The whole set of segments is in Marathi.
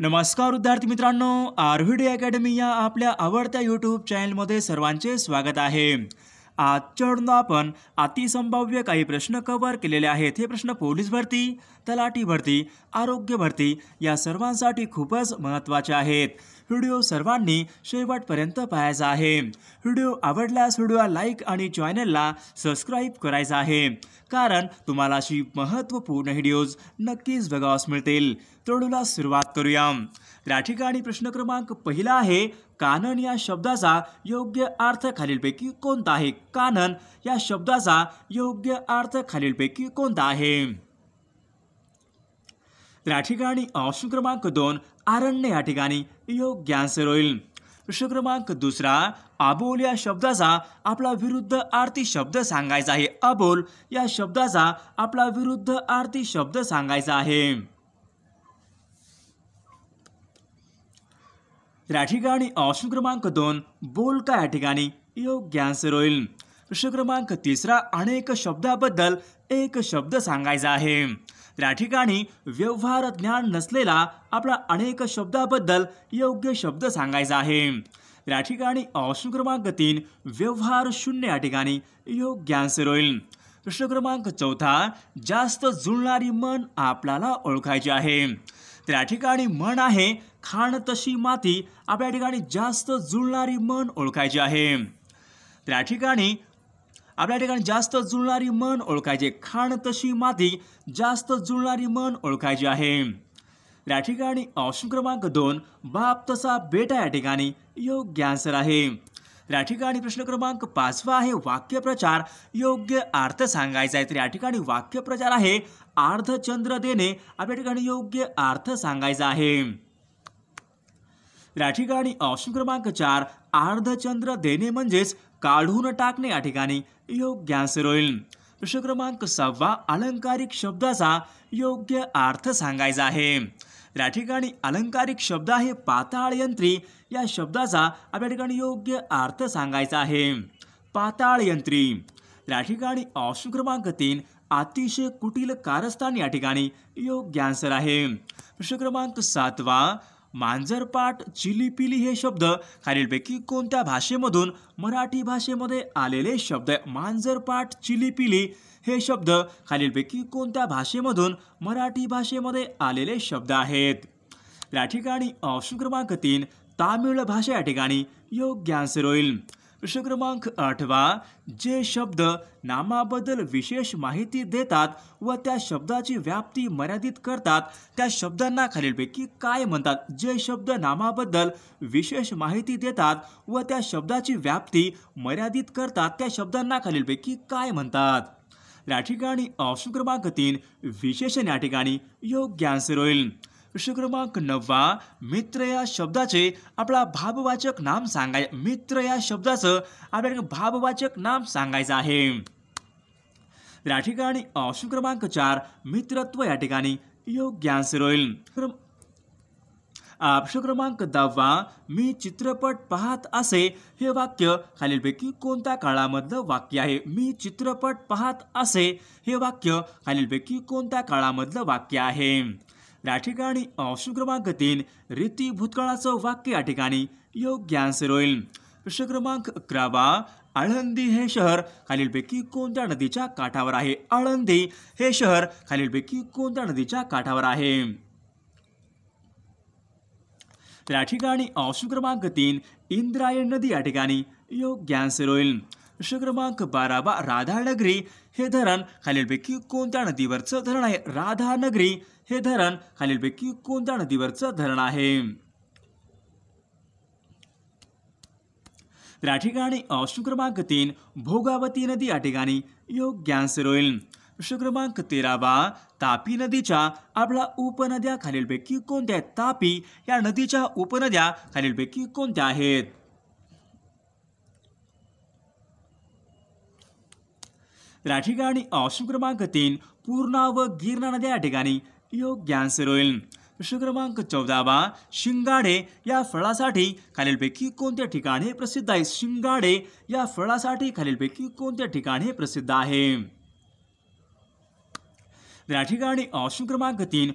नमस्कार विद्यार्थी मित्रांनो आर डी अकॅडमी या आपल्या आवडत्या यूट्यूब चॅनलमध्ये सर्वांचे स्वागत आहे आजच्या आपण अतिसंभाव्य काही प्रश्न कव्हर केलेले आहेत हे प्रश्न पोलीस भरती तलाठी भरती आरोग्य भरती या सर्वांसाठी खूपच महत्त्वाचे आहेत व्हिडिओ सर्वांनी शेवटपर्यंत पाहायचा आहे व्हिडिओ आवडल्यास व्हिडिओ लाईक आणि चॅनलला सबस्क्राईब करायचा आहे कारण तुम्हाला अशी महत्त्वपूर्ण व्हिडिओज नक्कीच बघावास मिळतील तोडूला सुरुवात करूया त्या ठिकाणी प्रश्न क्रमांक पहिला आहे कानन या शब्दाचा योग्य अर्थ खालीलपैकी कोणता आहे कानन या शब्दाचा योग्य अर्थ खालीलपैकी कोणता आहे त्या ठिकाणी ऑप्शन क्रमांक दोन आरण्य या ठिकाणी योग्य आन्सर होईल प्रश्न क्रमांक दुसरा अबोल या शब्दाचा आपला विरुद्ध आरती शब्द सांगायचा आहे अबोल या शब्दाचा आपला विरुद्ध आरती शब्द सांगायचा आहे तर या ठिकाणी ऑप्शन क्रमांक दोन बोलका या ठिकाणी योग्य आन्सर होईल प्रश्न क्रमांक तिसरा अनेक शब्दाबद्दल एक शब्द सांगायचा आहे तर या ठिकाणी व्यवहार ज्ञान नसलेला आपला अनेक शब्दाबद्दल योग्य शब्द सांगायचा आहे या ठिकाणी ऑप्शन क्रमांक तीन व्यवहार शून्य या ठिकाणी योग्य आन्सर होईल प्रश्न क्रमांक चौथा जास्त जुळणारी मन आपल्याला ओळखायची आहे त्या ठिकाणी म्हण आहे खाण तशी माती आपल्या ठिकाणी जास्त जुळणारी म्हण ओळखायची आहे त्या ठिकाणी आपल्या ठिकाणी जास्त जुळणारी मन ओळखायचे खाण तशी माती जास्त जुळणारी मन ओळखायची आहे या ठिकाणी ऑप्शन क्रमांक दोन बाप तसा बेटा या ठिकाणी योग्य आन्सर आहे या ठिकाणी प्रश्न क्रमांक पाचवा आहे वाक्यप्रचार योग्य अर्थ सांगायचा आहे तर या ठिकाणी वाक्यप्रचार आहे अर्धचंद्र देणे आपल्या ठिकाणी योग्य अर्थ सांगायचा आहे या ठिकाणी ऑप्शन क्रमांक चार अर्धचंद्र देणे म्हणजेच काढून टाकणे या ठिकाणी योग्य आन्सर होईल प्रश्न क्रमांक सहावा अलंकारिक शब्दाचा योग्य अर्थ सांगायचा आहे या ठिकाणी अलंकारिक शब्द आहे यंत्री या शब्दाचा आपल्या ठिकाणी योग्य अर्थ सांगायचा आहे यंत्री या ठिकाणी ऑप्शन क्रमांक तीन अतिशय कुटील कारस्थान या ठिकाणी योग्य आन्सर आहे प्रश्न क्रमांक सातवा मांजरपाट चिलीपिली हे शब्द खालीलपैकी कोणत्या भाषेमधून मराठी भाषेमध्ये आलेले शब्द मांजरपाट चिलीपिली हे शब्द खालीलपैकी कोणत्या भाषेमधून मराठी भाषेमध्ये आलेले शब्द आहेत या ठिकाणी ऑप्शन क्रमांक तीन तामिळ भाषा या ठिकाणी योग्य आन्सर होईल प्रश्न क्रमांक आठवा जे शब्द नामाबद्दल विशेष माहिती देतात व त्या शब्दाची व्याप्ती मर्यादित करतात त्या शब्दांना खालीलपैकी काय म्हणतात जे शब्द नामाबद्दल विशेष माहिती देतात व त्या शब्दाची व्याप्ती मर्यादित करतात त्या शब्दांना खालीलपैकी काय म्हणतात या ठिकाणी ऑप्शन क्रमांक तीन विशेषण या ठिकाणी योग्य आन्सर होईल विषय क्रमांक नववा मित्र या शब्दाचे आपला भाववाचक नाम सांगाय मित्र या शब्दाचं आपल्याला भाववाचक नाम सांगायचं आहे या ठिकाणी ऑप्शन क्रमांक चार मित्रत्व या ठिकाणी योग्य आन्सर होईल ऑप्शन क्रमांक दहावा मी चित्रपट पाहत असे हे वाक्य खालीलपैकी कोणत्या काळामधलं वाक्य आहे मी चित्रपट पाहत असे हे वाक्य खालीलपैकी कोणत्या काळामधलं वाक्य आहे या ठिकाणी ऑप्शन क्रमांक तीन रीती भूतकाळाचं वाक्य या ठिकाणी योग्य आन्सर होईल प्रश्न क्रमांक अकरावा आळंदी हे शहर खालीलपैकी कोणत्या नदीच्या काठावर आहे आळंदी हे शहर खालीलपैकी कोणत्या नदीच्या काठावर आहे तर या ठिकाणी ऑप्शन क्रमांक तीन इंद्रायण नदी या ठिकाणी योग्य आन्सर होईल प्रश्न क्रमांक बारावा राधानगरी हे धरण खालीलपैकी कोणत्या नदीवरचं धरण आहे राधानगरी हे धरण खालीलपैकी कोणत्या नदीवरचं धरण आहे तर या ठिकाणी तीन भोगावती नदी या ठिकाणी योग्य आन्सर होईल प्रश्न तेरावा तापी नदीच्या आपल्या उपनद्या खालीलपैकी कोणत्या आहेत तापी या नदीच्या उपनद्या खालीलपैकी कोणत्या आहेत या ठिकाणी शुक्रमांक तीन पूर्णा व गिरणा नद्या या ठिकाणी योग्य आन्सर होईल प्रश्न क्रमांक चौदावा शिंगाडे या फळासाठी खालीलपैकी कोणत्या ठिकाणी प्रसिद्ध आहे शिंगाडे या फळासाठी खालीलपैकी कोणत्या ठिकाणी प्रसिद्ध आहे या ठिकाणी ऑप्शन क्रमांक तीन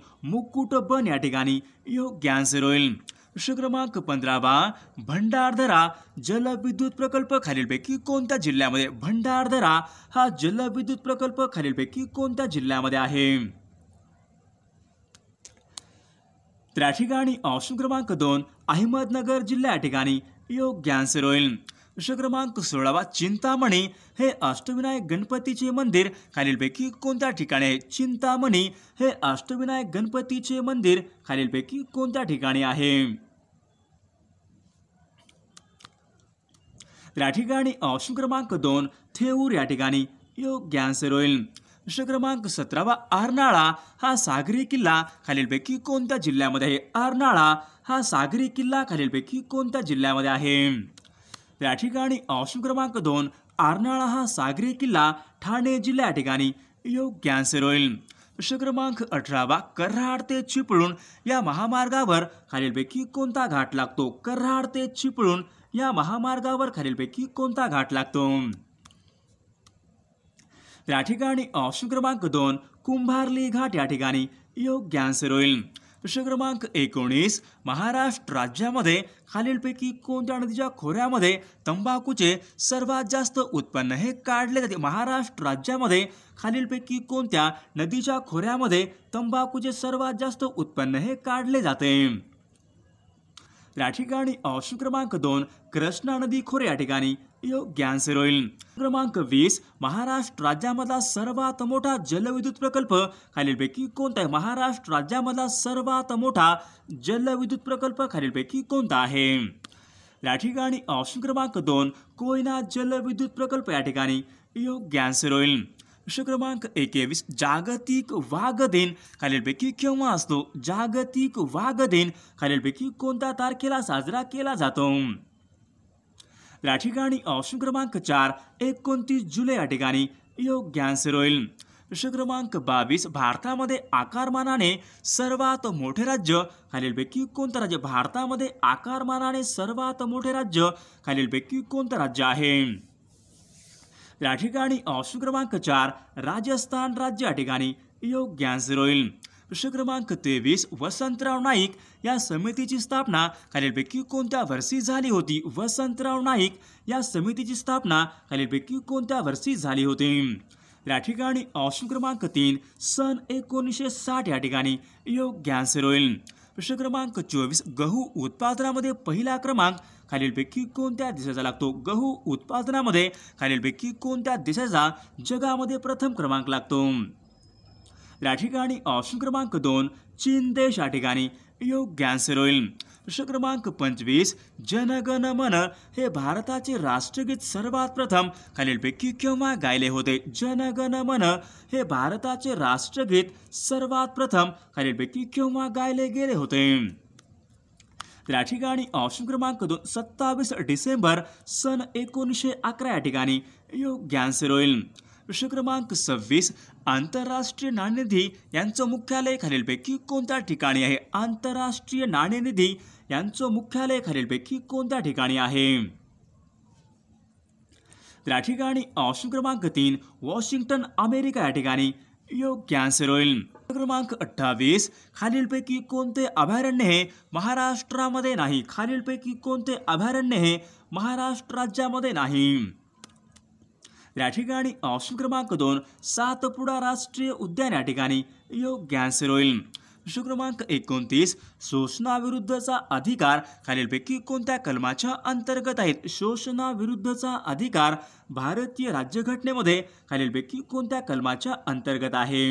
बन या ठिकाणी योग्य आन्सर होईल प्रश्न क्रमांक पंधरावा भंडारदरा जलविद्युत प्रकल्प खालीलपैकी कोणत्या जिल्ह्यामध्ये भंडारदरा हा जलविद्युत प्रकल्प खालीलपैकी कोणत्या जिल्ह्यामध्ये आहे त्या ठिकाणी ऑप्शन क्रमांक दोन अहमदनगर जिल्हा ठिकाणी योग्य आन्सर होईल प्रश्न क्रमांक सोळावा चिंतामणी हे अष्टविनायक गणपतीचे मंदिर खालीलपैकी कोणत्या ठिकाणी आहे चिंतामणी हे अष्टविनायक गणपतीचे मंदिर खालीलपैकी कोणत्या ठिकाणी आहे त्या ठिकाणी ऑप्शन क्रमांक दोन थेऊर या ठिकाणी योग्य आन्सर होईल प्रश्न क्रमांक सतरावा आरनाळा हा सागरी किल्ला खालीलपैकी कोणत्या जिल्ह्यामध्ये आहे आरनाळा हा सागरी किल्ला खालीलपैकी कोणत्या जिल्ह्यामध्ये आहे त्या ठिकाणी ऑप्शन क्रमांक दोन आरनाळा हा सागरी किल्ला ठाणे जिल्हा ठिकाणी योग्य आन्सर होईल प्रश्न क्रमांक अठरावा कर्हाड ते चिपळूण या महामार्गावर खालीलपैकी कोणता घाट लागतो कर्हाड ते चिपळूण या महामार्गावर खालीलपैकी कोणता घाट लागतो त्या ठिकाणी ऑप्शन क्रमांक दोन कुंभारली घाट या ठिकाणी योग्य आन्सर होईल प्रश्न क्रमांक एकोणीस महाराष्ट्र राज्यामध्ये खालीलपैकी कोणत्या नदीच्या खोऱ्यामध्ये तंबाखूचे सर्वात जास्त उत्पन्न हे काढले जाते महाराष्ट्र राज्यामध्ये खालीलपैकी कोणत्या नदीच्या खोऱ्यामध्ये तंबाखूचे सर्वात जास्त उत्पन्न हे काढले जाते या ठिकाणी ऑप्शन क्रमांक दोन कृष्णा नदी खोरे या ठिकाणी योग्यांचे होईल क्रमांक वीस महाराष्ट्र राज्यामधला सर्वात मोठा जलविद्युत प्रकल्प खालीलपैकी कोणता आहे महाराष्ट्र राज्यामधला सर्वात मोठा जलविद्युत प्रकल्प खालीलपैकी कोणता आहे या ठिकाणी ऑप्शन क्रमांक दोन कोयना जलविद्युत प्रकल्प या ठिकाणी योग्य आन्सर होईल क्रमांक एकवीस जागतिक वाघ दिन खालीलपैकी केव्हा असतो जागतिक वाघ दिन खालीलपैकी कोणत्या तारखेला साजरा केला जातो या ठिकाणी ऑप्शन क्रमांक चार एकोणतीस जुलै या ठिकाणी योग्य आन्सर होईल प्रश्न क्रमांक बावीस भारतामध्ये आकारमानाने सर्वात मोठे राज्य खालीलपैकी कोणतं राज्य भारतामध्ये आकारमानाने सर्वात मोठे राज्य खालीलपैकी कोणतं राज्य आहे या ठिकाणी ऑप्शन क्रमांक चार राजस्थान राज्य या ठिकाणी योग्य आन्सर होईल प्रश्न क्रमांक तेवीस वसंतराव नाईक या समितीची स्थापना खालीलपैकी कोणत्या वर्षी झाली होती वसंतराव नाईक या समितीची स्थापना खालीलपैकी कोणत्या वर्षी झाली होती या ठिकाणी ऑप्शन क्रमांक तीन सन एकोणीसशे साठ या ठिकाणी योग्य आन्सर होईल प्रश्न क्रमांक चोवीस गहू उत्पादनामध्ये पहिला क्रमांक खालीलपैकी कोणत्या देशाचा लागतो गहू उत्पादनामध्ये खालीलपैकी कोणत्या देशाचा जगामध्ये प्रथम क्रमांक लागतो या ठिकाणी ऑप्शन क्रमांक दोन चीन देश या ठिकाणी योग्य आन्सर होईल प्रश्न क्रमांक पंचवीस जनगण मन हे भारताचे राष्ट्रगीत सर्वात प्रथम खालीलपैकी केव्हा गायले होते जनगण मन हे भारताचे राष्ट्रगीत सर्वात प्रथम खालीलपैकी केव्हा गायले गेले होते या ठिकाणी ऑप्शन क्रमांक दोन सत्तावीस डिसेंबर सन एकोणीसशे अकरा या ठिकाणी योग्य आन्सर होईल प्रश्न क्रमांक सव्वीस आंतरराष्ट्रीय नाणेनिधी यांचं मुख्यालय खालीलपैकी कोणत्या ठिकाणी आहे आंतरराष्ट्रीय नाणेनिधी यांचं मुख्यालय खालीलपैकी कोणत्या ठिकाणी आहे तर या ठिकाणी ऑप्शन क्रमांक तीन वॉशिंग्टन अमेरिका या ठिकाणी योग्य आन्सर होईल क्रमांक अठ्ठावीस खालीलपैकी कोणते अभयारण्य हे महाराष्ट्रामध्ये नाही खालीलपैकी कोणते अभयारण्य हे महाराष्ट्र राज्यामध्ये नाही या ठिकाणी ऑप्शन क्रमांक दोन सातपुडा राष्ट्रीय उद्यान या ठिकाणी योग्य आन्सर होईल प्रश्न क्रमांक एकोणतीस शोषणाविरुद्धचा अधिकार खालीलपैकी कोणत्या कलमाच्या अंतर्गत आहेत शोषणाविरुद्धचा अधिकार भारतीय राज्यघटनेमध्ये खालीलपैकी कोणत्या कलमाच्या अंतर्गत आहे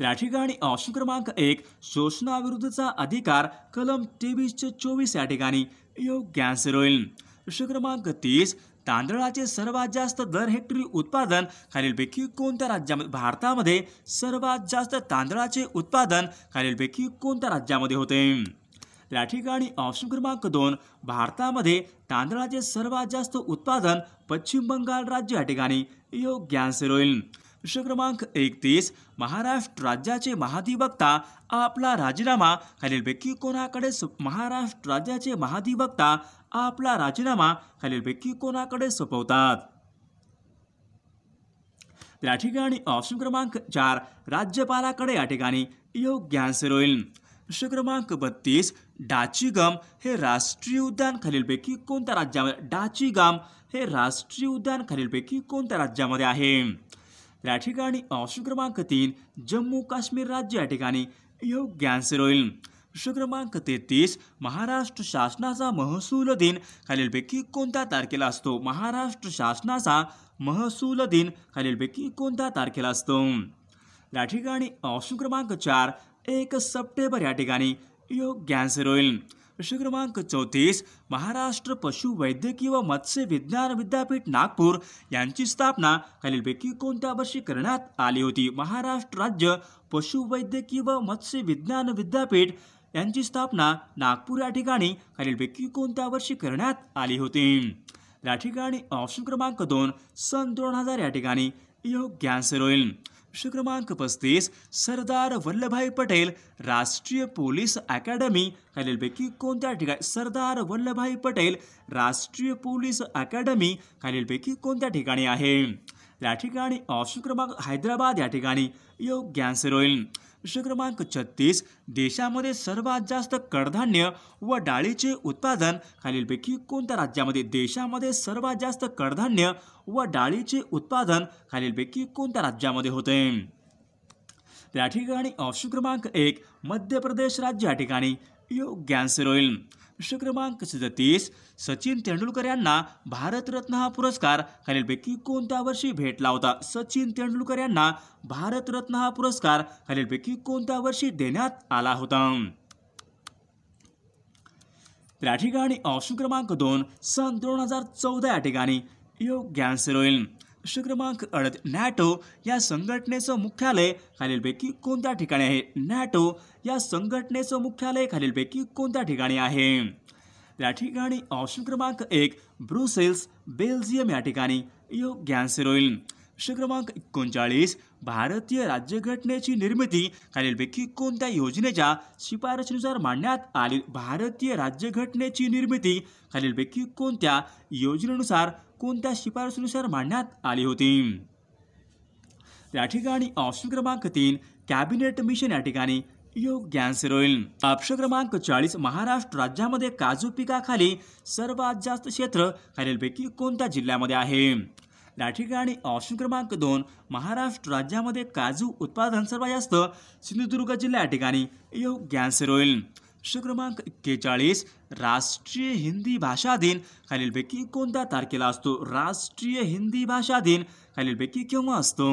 या ठिकाणी ऑप्शन क्रमांक एक शोषणाविरुद्धचा अधिकार कलम ते चोवीस या ठिकाणी योग्य आन्सर होईल प्रश्न क्रमांक तीस तांदळाचे सर्वात जास्त दर हेक्टरी उत्पादन खालीलपैकी कोणत्या राज्यामध्ये भारतामध्ये सर्वात जास्त तांदळाचे उत्पादन खालीलपैकी कोणत्या राज्यामध्ये होते या ठिकाणी ऑप्शन क्रमांक दोन भारतामध्ये तांदळाचे सर्वात जास्त उत्पादन पश्चिम बंगाल राज्य या ठिकाणी योग्य आन्सर होईल प्रश्न क्रमांक एकतीस महाराष्ट्र राज्याचे महाधिवक्ता आपला राजीनामा खालीलपैकी कोणाकडे महाराष्ट्र राज्याचे महाधिवक्ता आपला राजीनामा खालीलपैकी कोणाकडे सोपवतात या ठिकाणी ऑप्शन क्रमांक चार राज्यपालाकडे या ठिकाणी योग्य आन्सर होईल प्रश्न क्रमांक बत्तीस डाचीगम हे राष्ट्रीय उद्यान खालीलपैकी कोणत्या राज्यामध्ये डाचीगम हे राष्ट्रीय उद्यान खालीलपैकी कोणत्या राज्यामध्ये आहे या ठिकाणी ऑप्शन क्रमांक तीन जम्मू काश्मीर राज्य या ठिकाणी योग्य आन्सर होईल प्रश्न क्रमांक तेहतीस महाराष्ट्र शासनाचा महसूल दिन खालीलपैकी कोणत्या तारखेला असतो महाराष्ट्र शासनाचा महसूल दिन खालीलपैकी कोणत्या तारखेला असतो या ठिकाणी ऑप्शन क्रमांक चार एक सप्टेंबर या ठिकाणी योग्य आन्सर होईल प्रश्न क्रमांक चौतीस महाराष्ट्र पशु वैद्यकीय व मत्स्य विज्ञान विद्यापीठ नागपूर यांची स्थापना खालीलपैकी कोणत्या वर्षी करण्यात आली होती महाराष्ट्र राज्य पशुवैद्यकीय व मत्स्य विज्ञान विद्यापीठ यांची स्थापना नागपूर या ठिकाणी खालीलपैकी कोणत्या वर्षी करण्यात आली होती या ठिकाणी ऑप्शन क्रमांक दोन सन दोन हजार या ठिकाणी योग कॅन्सर होईल प्रश्न क्रमांक पस्तीस सरदार वल्लभभाई पटेल राष्ट्रीय पोलीस अकॅडमी खालीलपैकी कोणत्या ठिकाणी सरदार वल्लभभाई पटेल राष्ट्रीय पोलीस अकॅडमी खालीलपैकी कोणत्या ठिकाणी आहे या ठिकाणी ऑप्शन क्रमांक हैदराबाद या ठिकाणी योग आन्सर होईल प्रश्न क्रमांक छत्तीस देशामध्ये सर्वात जास्त कडधान्य व डाळीचे उत्पादन खालीलपैकी कोणत्या राज्यामध्ये देशामध्ये सर्वात जास्त कडधान्य व डाळीचे उत्पादन खालीलपैकी कोणत्या राज्यामध्ये होते त्या ठिकाणी ऑप्शन क्रमांक एक मध्य प्रदेश राज्य या ठिकाणी होईल प्रश्न क्रमांक सदतीस सचिन तेंडुलकर यांना भारतरत्न हा पुरस्कार खालीलपैकी कोणत्या वर्षी भेटला होता सचिन तेंडुलकर यांना भारतरत्न हा पुरस्कार खालीलपैकी कोणत्या वर्षी देण्यात आला होता त्या ठिकाणी ऑप्शन क्रमांक दोन सन दोन हजार चौदा या ठिकाणी योग्य आन्सर होईल प्रश्न क्रमांक अडत नॅटो या संघटनेचं मुख्यालय खालीलपैकी कोणत्या ठिकाणी आहे नॅटो या संघटनेचं मुख्यालय खालीलपैकी कोणत्या ठिकाणी आहे त्या ठिकाणी ऑप्शन क्रमांक एक ब्रुसेल्स बेल्जियम या ठिकाणी होईल प्रश्न क्रमांक एकोणचाळीस भारतीय राज्यघटनेची निर्मिती खालीलपैकी कोणत्या योजनेच्या शिफारशीनुसार मांडण्यात आली भारतीय राज्यघटनेची निर्मिती खालीलपैकी कोणत्या योजनेनुसार कोणत्या शिफारसीनुसार मांडण्यात आली होती या ठिकाणी ऑप्शन क्रमांक तीन कॅबिनेट मिशन या ठिकाणी योग्य आन्सर होईल ऑप्शन क्रमांक चाळीस महाराष्ट्र राज्यामध्ये काजू पिकाखाली सर्वात जास्त क्षेत्र खालीलपैकी कोणत्या जिल्ह्यामध्ये आहे या ठिकाणी ऑप्शन क्रमांक दोन महाराष्ट्र राज्यामध्ये काजू उत्पादन सर्वात जास्त सिंधुदुर्ग जिल्हा या ठिकाणी योग्य आन्सर होईल प्रश्न क्रमांक एक्केचाळीस राष्ट्रीय हिंदी भाषा दिन खालीलपैकी कोणत्या तारखेला असतो राष्ट्रीय हिंदी भाषा दिन खालीलपैकी केव्हा असतो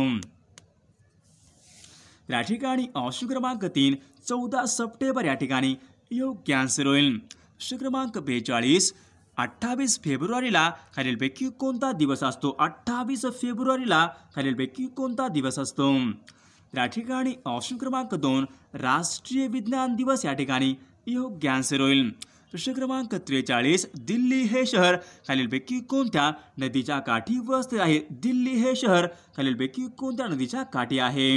या ठिकाणी अंश क्रमांक तीन चौदा सप्टेंबर या ठिकाणी योग्य आन्सर होईल प्रश्न क्रमांक बेचाळीस अठ्ठावीस फेब्रुवारीला खालीलपैकी कोणता दिवस असतो अठ्ठावीस फेब्रुवारीला खालीलपैकी कोणता दिवस असतो या ठिकाणी ऑप्शन क्रमांक दोन राष्ट्रीय विज्ञान दिवस या ठिकाणी इहो गॅन्सर होईल प्रश्न क्रमांक त्रेचाळीस दिल्ली हे शहर खालीलपैकी कोणत्या नदीच्या काठी वस्त आहे दिल्ली हे शहर खालीलपैकी कोणत्या नदीच्या काठी आहे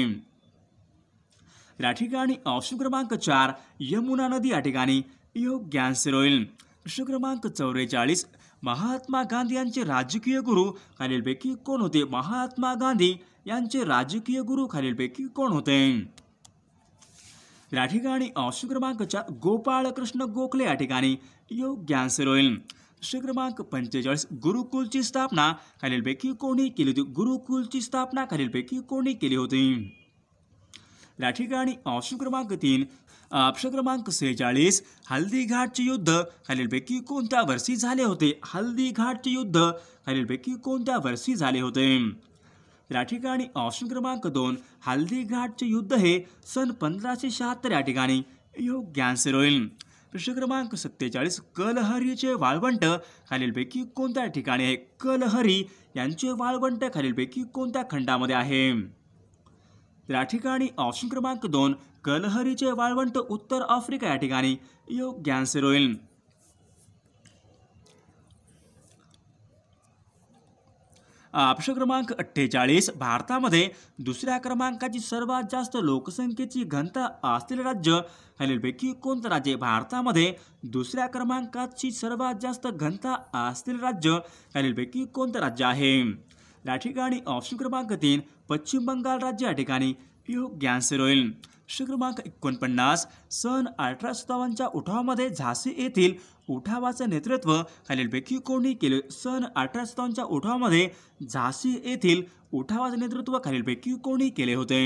या ठिकाणी ऑप्शन क्रमांक चार यमुना नदी या ठिकाणी यो गॅन्सर होईल प्रश्न क्रमांक चौवेचाळीस महात्मा गांधी यांचे राजकीय गुरु खालीलपैकी कोण होते महात्मा गांधी यांचे राजकीय गुरु खालीलपैकी कोण होते या ठिकाणी ऑप्शन क्रमांकच्या गोपाळकृष्ण गोखले या ठिकाणी योग्य आन्सर होईल ऑप्शन क्रमांक पंचेचाळीस गुरुकुलची स्थापना खालीलपैकी कोणी केली होती गुरुकुलची स्थापना खालीलपैकी कोणी केली होती या ठिकाणी ऑप्शन क्रमांक तीन ऑप्शन क्रमांक सेहेचाळीस हल्दीघाटचे युद्ध खालीलपैकी कोणत्या वर्षी झाले होते हल्दीघाटचे युद्ध खालीलपैकी कोणत्या वर्षी झाले होते या ठिकाणी ऑप्शन क्रमांक दोन हल्दीघाटचे युद्ध हे सन पंधराशे शहात्तर या ठिकाणी योग्य आन्सर होईल प्रश्न क्रमांक सत्तेचाळीस कलहरीचे वाळवंट खालीलपैकी कोणत्या ठिकाणी आहे कलहरी यांचे वाळवंट खालीलपैकी कोणत्या खंडामध्ये आहे या ठिकाणी ऑप्शन क्रमांक दोन कलहरीचे वाळवंट उत्तर आफ्रिका या ठिकाणी योग्य आन्सर होईल प्रश्न क्रमांक अठ्ठेचाळीस भारतामध्ये दुसऱ्या क्रमांकाची सर्वात जास्त लोकसंख्येची घनता असलेले राज्य खालीलपैकी कोणतं राज्य भारतामध्ये दुसऱ्या क्रमांकाची सर्वात जास्त घनता असलेले राज्य खालीलपैकी कोणतं राज्य आहे या ठिकाणी ऑप्शन क्रमांक तीन पश्चिम बंगाल राज्य या ठिकाणी योग ग्यांसे रॉयल शिक क्रमांक एकोणपन्नास सन अठरा सत्तावन्नच्या उठावामध्ये झाशी येथील उठावाचं नेतृत्व बेकी कोणी केले सन अठरा सत्तावन्नच्या उठावामध्ये झाशी येथील उठावाचं नेतृत्व बेकी कोणी केले होते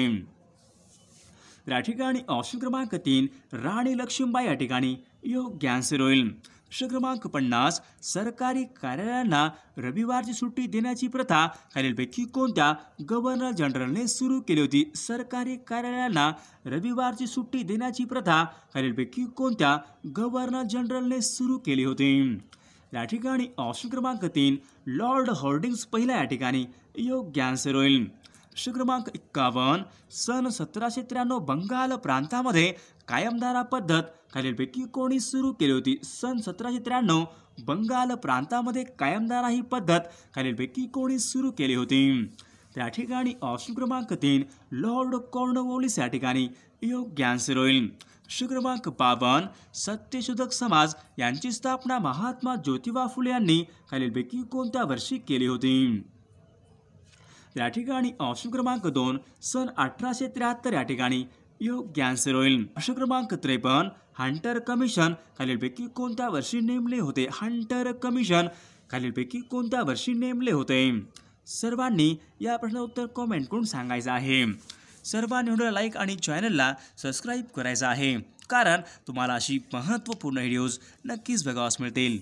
या ठिकाणी ऑप्शन क्रमांक तीन राणी लक्ष्मीबाई या ठिकाणी योग्यांश होईल प्रश्न क्रमांक पन्नास सरकारी कार्यालयांना रविवारची सुट्टी देण्याची प्रथा खालीलपैकी कोणत्या गव्हर्नर जनरलने सुरू केली होती सरकारी कार्यालयांना रविवारची सुट्टी देण्याची प्रथा खालीलपैकी कोणत्या गव्हर्नर जनरलने सुरू केली होती या ठिकाणी ऑप्शन क्रमांक तीन लॉर्ड होर्डिंग्स पहिला या ठिकाणी योग्य आन्सर होईल शुक्रमांक सन सतराशे त्र्याण्णव बंगाल प्रांतामध्ये कायमदारा पद्धत खालीलपैकी कोणी सुरू केली होती सन सतराशे त्र्याण्णव बंगाल प्रांतामध्ये कायमदारा ही पद्धत खालीलपैकी कोणी सुरू केली होती त्या ठिकाणी ऑप्शन क्रमांक तीन लॉर्ड कॉर्नवोलीस या ठिकाणी योग्य आन्सर होईल शुक्रमांक क्रमांक सत्यशोधक समाज यांची स्थापना महात्मा ज्योतिबा फुले यांनी खालीलपैकी कोणत्या वर्षी केली होती या ठिकाणी ऑप्शन क्रमांक दोन सन अठराशे त्र्याहत्तर या ठिकाणी योग्य आन्सर होईल ऑप्शन क्रमांक त्रेपन्न हंटर कमिशन खालीलपैकी कोणत्या वर्षी नेमले होते हंटर कमिशन खालीलपैकी कोणत्या वर्षी नेमले होते सर्वांनी या प्रश्नाचं उत्तर कॉमेंट करून सांगायचं आहे सर्वांनी व्हिडिओला लाईक आणि चॅनलला सबस्क्राईब करायचं आहे कारण तुम्हाला अशी महत्त्वपूर्ण व्हिडिओज नक्कीच बघावास मिळतील